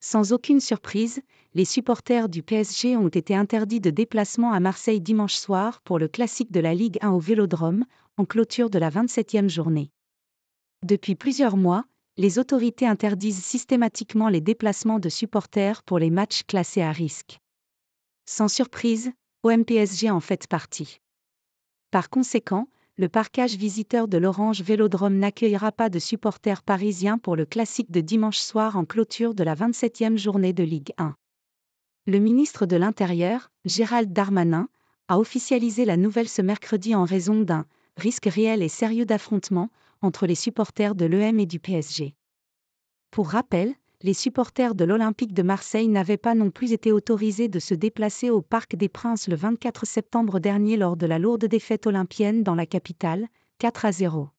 Sans aucune surprise, les supporters du PSG ont été interdits de déplacement à Marseille dimanche soir pour le classique de la Ligue 1 au Vélodrome, en clôture de la 27e journée. Depuis plusieurs mois, les autorités interdisent systématiquement les déplacements de supporters pour les matchs classés à risque. Sans surprise, OMPSG en fait partie. Par conséquent, le parcage visiteur de l'Orange Vélodrome n'accueillera pas de supporters parisiens pour le classique de dimanche soir en clôture de la 27e journée de Ligue 1. Le ministre de l'Intérieur, Gérald Darmanin, a officialisé la nouvelle ce mercredi en raison d'un risque réel et sérieux d'affrontement entre les supporters de l'EM et du PSG. Pour rappel, les supporters de l'Olympique de Marseille n'avaient pas non plus été autorisés de se déplacer au Parc des Princes le 24 septembre dernier lors de la lourde défaite olympienne dans la capitale, 4 à 0.